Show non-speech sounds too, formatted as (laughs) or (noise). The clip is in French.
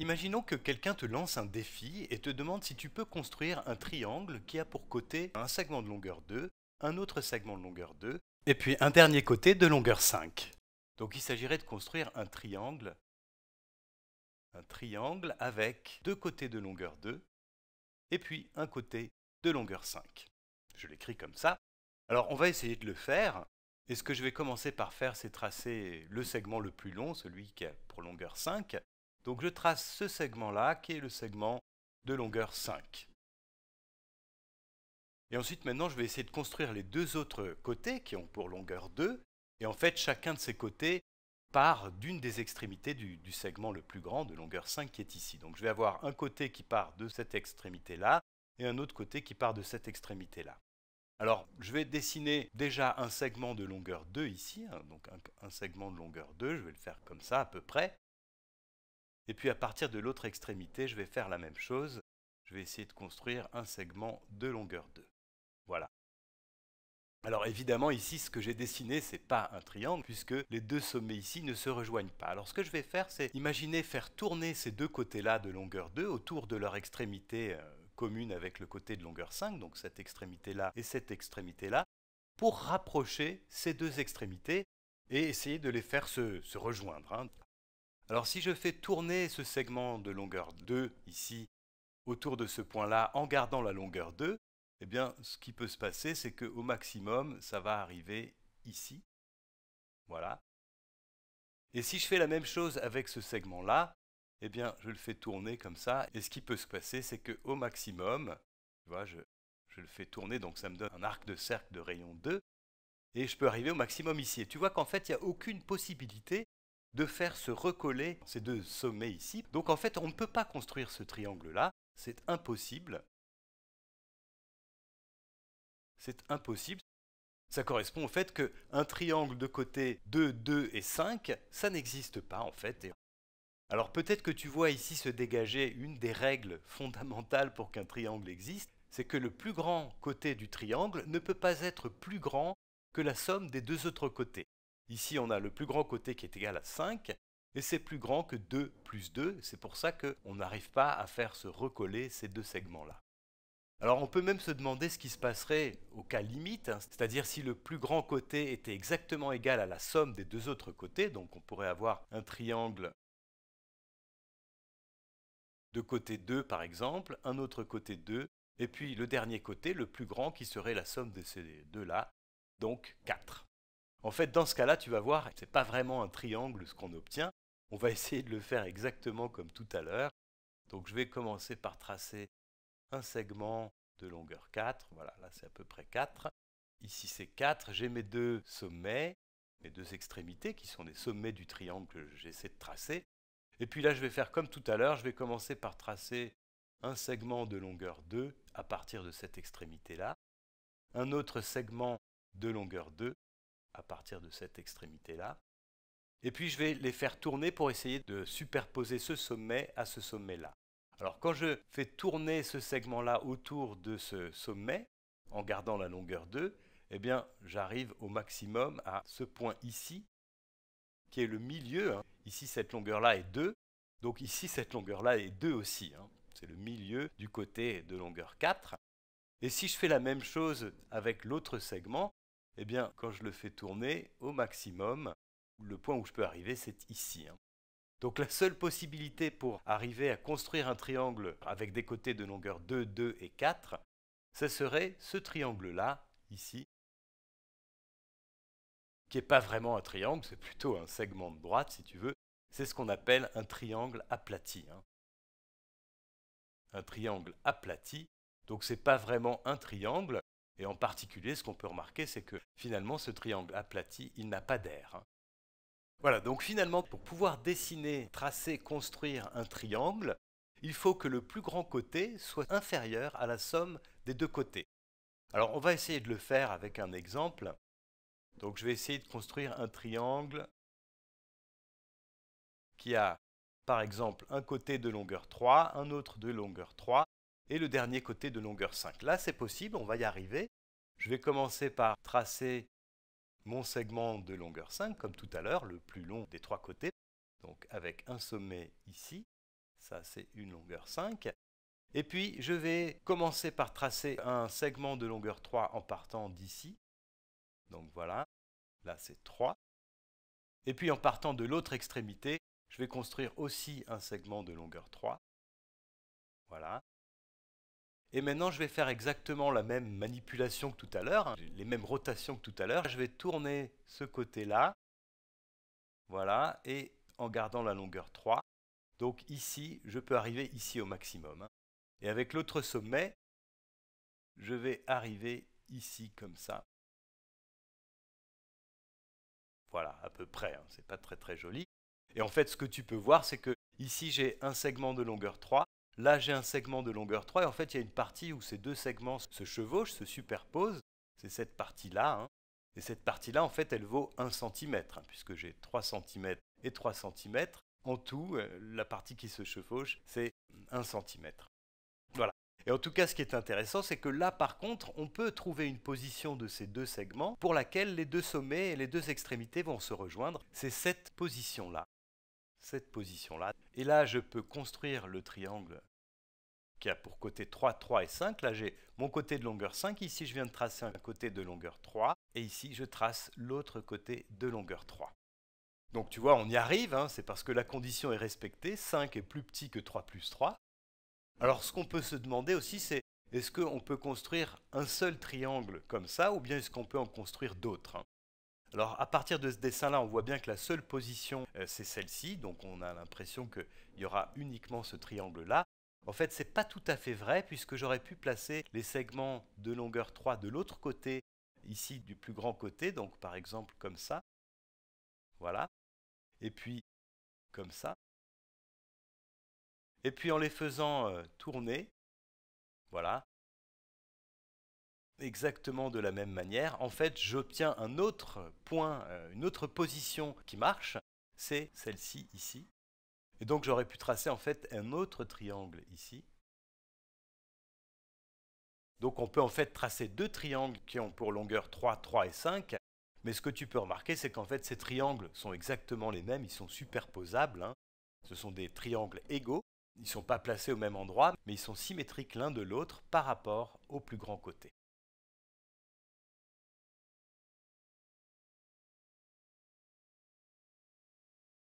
Imaginons que quelqu'un te lance un défi et te demande si tu peux construire un triangle qui a pour côté un segment de longueur 2, un autre segment de longueur 2, et puis un dernier côté de longueur 5. Donc il s'agirait de construire un triangle, un triangle avec deux côtés de longueur 2, et puis un côté de longueur 5. Je l'écris comme ça. Alors on va essayer de le faire. Et ce que je vais commencer par faire, c'est tracer le segment le plus long, celui qui a pour longueur 5, donc je trace ce segment-là, qui est le segment de longueur 5. Et ensuite, maintenant, je vais essayer de construire les deux autres côtés, qui ont pour longueur 2. Et en fait, chacun de ces côtés part d'une des extrémités du, segment le plus grand de longueur 5 qui est ici. Donc je vais avoir un côté qui part de cette extrémité-là et un autre côté qui part de cette extrémité-là. Alors je vais dessiner déjà un segment de longueur 2 ici, hein, donc un, un segment de longueur 2, je vais le faire comme ça à peu près. Et puis à partir de l'autre extrémité, je vais faire la même chose. Je vais essayer de construire un segment de longueur 2. Voilà. Alors évidemment ici ce que j'ai dessiné ce n'est pas un triangle puisque les deux sommets ici ne se rejoignent pas. Alors ce que je vais faire c'est imaginer faire tourner ces deux côtés-là de longueur 2 autour de leur extrémité euh, commune avec le côté de longueur 5, donc cette extrémité-là et cette extrémité-là, pour rapprocher ces deux extrémités et essayer de les faire se, rejoindre. Hein. Alors si je fais tourner ce segment de longueur 2 ici autour de ce point-là en gardant la longueur 2, eh bien ce qui peut se passer c'est qu'au maximum ça va arriver ici. Voilà. Et si je fais la même chose avec ce segment-là, eh bien je le fais tourner comme ça et ce qui peut se passer c'est qu'au maximum, tu vois, je, je le fais tourner donc ça me donne un arc de cercle de rayon 2 et je peux arriver au maximum ici. Et tu vois qu'en fait il n'y a aucune possibilité de faire se recoller ces deux sommets ici. Donc en fait, on ne peut pas construire ce triangle-là, c'est impossible. C'est impossible. Ça correspond au fait qu'un triangle de côté 2, 2 et 5, ça n'existe pas en fait. Alors peut-être que tu vois ici se dégager une des règles fondamentales pour qu'un triangle existe, c'est que le plus grand côté du triangle ne peut pas être plus grand que la somme des deux autres côtés. Ici, on a le plus grand côté qui est égal à 5, et c'est plus grand que 2 plus 2, c'est pour ça qu'on n'arrive pas à faire se recoller ces deux segments-là. Alors on peut même se demander ce qui se passerait au cas limite, hein, c'est-à-dire si le plus grand côté était exactement égal à la somme des deux autres côtés, donc on pourrait avoir un triangle de côté 2 par exemple, un autre côté 2, et puis le dernier côté, le plus grand qui serait la somme de ces deux-là, donc 4. En fait, dans ce cas-là, tu vas voir, ce n'est pas vraiment un triangle ce qu'on obtient. On va (laughs) essayer de le faire exactement comme tout à l'heure. Donc je vais commencer par tracer un segment de longueur 4. Voilà, là c'est à peu près 4. Ici c'est 4. J'ai mes deux sommets, mes deux extrémités qui sont des sommets du triangle que j'essaie de tracer. Et puis là je vais faire comme tout à l'heure, je vais commencer par tracer un segment de longueur 2 à partir de cette extrémité-là, un autre segment de longueur 2 à partir de cette extrémité-là. Et puis je vais les faire tourner pour essayer de superposer ce sommet à ce sommet-là. Alors quand je fais tourner ce segment-là autour de ce sommet, en gardant la longueur 2, eh bien j'arrive au maximum à ce point ici, qui est le milieu. Hein. Ici cette longueur-là est 2, donc ici cette longueur-là est 2 aussi. Hein. C'est le milieu du côté de longueur 4. Et si je fais la même chose avec l'autre segment, eh bien, quand je le fais tourner, au maximum, le point où je peux arriver, c'est ici. Hein. Donc la seule possibilité pour arriver à construire un triangle avec des côtés de longueur 2, 2 et 4, ce serait ce triangle-là, ici, qui n'est pas vraiment un triangle, c'est plutôt un segment de droite, si tu veux. C'est ce qu'on appelle un triangle aplati. Hein. Un triangle aplati, donc ce n'est pas vraiment un triangle, et en particulier, ce qu'on peut remarquer, c'est que finalement, ce triangle aplati, il n'a pas d'air. Hein. Voilà, donc finalement, pour pouvoir dessiner, tracer, construire un triangle, il faut que le plus grand côté soit inférieur à la somme des deux côtés. Alors on va essayer de le faire avec un exemple. Donc je vais essayer de construire un triangle qui a par exemple un côté de longueur 3, un autre de longueur 3 et le dernier côté de longueur 5. Là, c'est possible, on va y arriver. Je vais commencer par tracer mon segment de longueur 5, comme tout à l'heure, le plus long des trois côtés, donc avec un sommet ici, ça c'est une longueur 5. Et puis je vais commencer par tracer un segment de longueur 3 en partant d'ici. Donc voilà, là c'est 3. Et puis en partant de l'autre extrémité, je vais construire aussi un segment de longueur 3. Et maintenant, je vais faire exactement la même manipulation que tout à l'heure, les mêmes rotations que tout à l'heure. Je vais tourner ce côté-là, voilà, et en gardant la longueur 3. Donc ici, je peux arriver ici au maximum. Hein. Et avec l'autre sommet, je vais arriver ici comme ça. Voilà, à peu près, hein, c'est pas très très joli. Et en fait, ce que tu peux voir, c'est que ici j'ai un segment de longueur 3, Là, j'ai un segment de longueur 3, et en fait, il y a une partie où ces deux segments se chevauchent, se superposent. C'est cette partie-là. Hein. Et cette partie-là, en fait, elle vaut 1 cm, hein, puisque j'ai 3 cm et 3 cm. En tout, euh, la partie qui se chevauche, c'est 1 cm. Voilà. Et en tout cas, ce qui est intéressant, c'est que là, par contre, on peut trouver une position de ces deux segments pour laquelle les deux sommets et les deux extrémités vont se rejoindre. C'est cette position-là. Cette position-là. Et là, je peux construire le triangle qui a pour côté 3, 3 et 5. Là, j'ai mon côté de longueur 5. Ici, je viens de tracer un côté de longueur 3. Et ici, je trace l'autre côté de longueur 3. Donc tu vois, on y arrive, hein. c'est parce que la condition est respectée, 5 est plus petit que 3 plus 3. Alors ce qu'on peut se demander aussi, c'est est-ce qu'on peut construire un seul triangle comme ça, ou bien est-ce qu'on peut en construire d'autres hein? Alors à partir de ce dessin-là, on voit bien que la seule position, euh, c'est celle-ci, donc on a l'impression qu'il y aura uniquement ce triangle-là. En fait, ce n'est pas tout à fait vrai puisque j'aurais pu placer les segments de longueur 3 de l'autre côté, ici du plus grand côté, donc par exemple comme ça. Voilà. Et puis comme ça. Et puis en les faisant euh, tourner, voilà, exactement de la même manière, en fait, j'obtiens un autre point, euh, une autre position qui marche, c'est celle-ci ici. Et donc j'aurais pu tracer en fait un autre triangle ici. Donc on peut en fait tracer deux triangles qui ont pour longueur 3, 3 et 5. Mais ce que tu peux remarquer, c'est qu'en fait ces triangles sont exactement les mêmes, ils sont superposables. Hein. Ce sont des triangles égaux, ils ne sont pas placés au même endroit, mais ils sont symétriques l'un de l'autre par rapport au plus grand côté.